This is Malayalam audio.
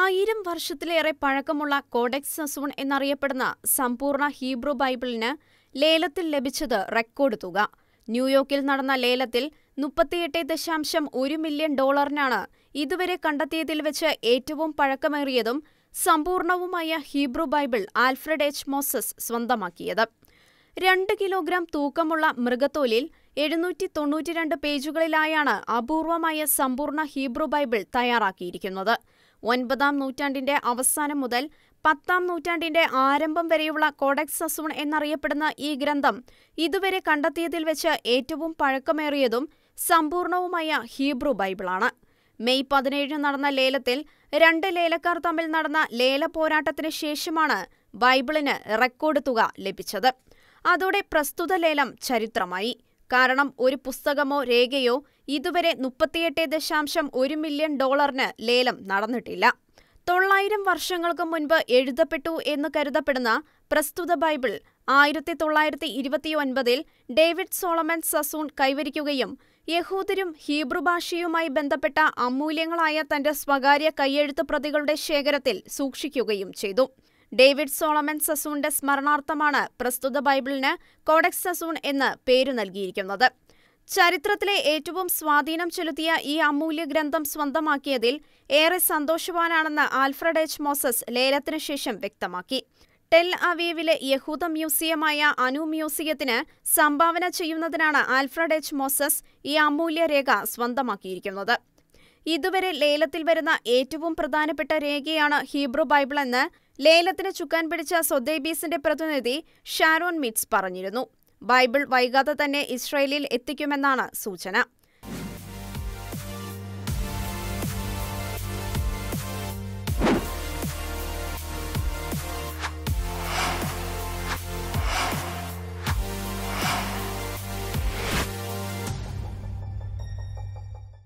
ആയിരം വർഷത്തിലേറെ പഴക്കമുള്ള കോഡെക്സ് സസൂൺ എന്നറിയപ്പെടുന്ന സമ്പൂർണ്ണ ഹീബ്രു ബൈബിളിന് ലേലത്തിൽ ലഭിച്ചത് റെക്കോർഡ് തുക ന്യൂയോർക്കിൽ നടന്ന ലേലത്തിൽ മുപ്പത്തിയെട്ട് ദശാംശം ഒരു മില്യൺ ഡോളറിനാണ് ഇതുവരെ കണ്ടെത്തിയതിൽ വെച്ച് ഏറ്റവും പഴക്കമേറിയതും സമ്പൂർണവുമായ Hebrew Bible Alfred H Moses സ്വന്തമാക്കിയത് രണ്ട് കിലോഗ്രാം തൂക്കമുള്ള മൃഗത്തോലിൽ എഴുന്നൂറ്റി തൊണ്ണൂറ്റിരണ്ട് പേജുകളിലായാണ് അപൂർവമായ സമ്പൂർണ്ണ ഹീബ്രു ബൈബിൾ തയ്യാറാക്കിയിരിക്കുന്നത് ഒൻപതാം നൂറ്റാണ്ടിന്റെ അവസാനം മുതൽ പത്താം നൂറ്റാണ്ടിന്റെ ആരംഭം വരെയുള്ള കോഡക്സ് സസൂൺ എന്നറിയപ്പെടുന്ന ഈ ഗ്രന്ഥം ഇതുവരെ കണ്ടെത്തിയതിൽ വെച്ച് ഏറ്റവും പഴക്കമേറിയതും സമ്പൂർണവുമായ ഹീബ്രു ബൈബിളാണ് മെയ് പതിനേഴിന് നടന്ന ലേലത്തിൽ രണ്ട് ലേലക്കാർ തമ്മിൽ നടന്ന ലേല പോരാട്ടത്തിന് ശേഷമാണ് ബൈബിളിന് റെക്കോർഡ് തുക ലഭിച്ചത് അതോടെ പ്രസ്തുത ലേലം ചരിത്രമായി കാരണം ഒരു പുസ്തകമോ രേഖയോ ഇതുവരെ മുപ്പത്തിയെട്ട് ദശാംശം ഒരു മില്യൺ ഡോളറിന് ലേലം നടന്നിട്ടില്ല തൊള്ളായിരം വർഷങ്ങൾക്ക് മുൻപ് എഴുതപ്പെട്ടു എന്ന് കരുതപ്പെടുന്ന പ്രസ്തുത ബൈബിൾ ആയിരത്തി തൊള്ളായിരത്തി ഇരുപത്തിയൊൻപതിൽ ഡേവിഡ് സോളമൻ സസൂൺ കൈവരിക്കുകയും യഹൂദരും ഹീബ്രു ഭാഷയുമായി ബന്ധപ്പെട്ട അമൂല്യങ്ങളായ തന്റെ സ്വകാര്യ കയ്യെഴുത്ത് പ്രതികളുടെ ശേഖരത്തിൽ സൂക്ഷിക്കുകയും ചെയ്തു ഡേവിഡ് സോളമൻ സസൂണിന്റെ സ്മരണാർത്ഥമാണ് പ്രസ്തുത ബൈബിളിന് കോഡക്സ് സസൂൺ എന്ന് പേരു നൽകിയിരിക്കുന്നത് ചരിത്രത്തിലെ ഏറ്റവും സ്വാധീനം ചെലുത്തിയ ഈ അമൂല്യ ഗ്രന്ഥം സ്വന്തമാക്കിയതിൽ ഏറെ സന്തോഷവാനാണെന്ന് ആൽഫ്രഡ് എച്ച് മോസസ് ലേലത്തിനു ശേഷം വ്യക്തമാക്കി ടെൽ അവീവിലെ യഹൂദ മ്യൂസിയമായ അനു മ്യൂസിയത്തിന് സംഭാവന ചെയ്യുന്നതിനാണ് ആൽഫ്രഡ് എച്ച് മോസസ് ഈ അമൂല്യ രേഖ സ്വന്തമാക്കിയിരിക്കുന്നത് ഇതുവരെ ലേലത്തിൽ വരുന്ന ഏറ്റവും പ്രധാനപ്പെട്ട രേഖയാണ് ഹീബ്രു ബൈബിൾ എന്ന് ലേലത്തിന് ചുക്കാൻ പിടിച്ച സൊദേബീസിന്റെ പ്രതിനിധി ഷാരോൺ മിറ്റ്സ് പറഞ്ഞിരുന്നു ബൈബിൾ വൈകാതെ തന്നെ ഇസ്രയേലിൽ എത്തിക്കുമെന്നാണ് സൂചന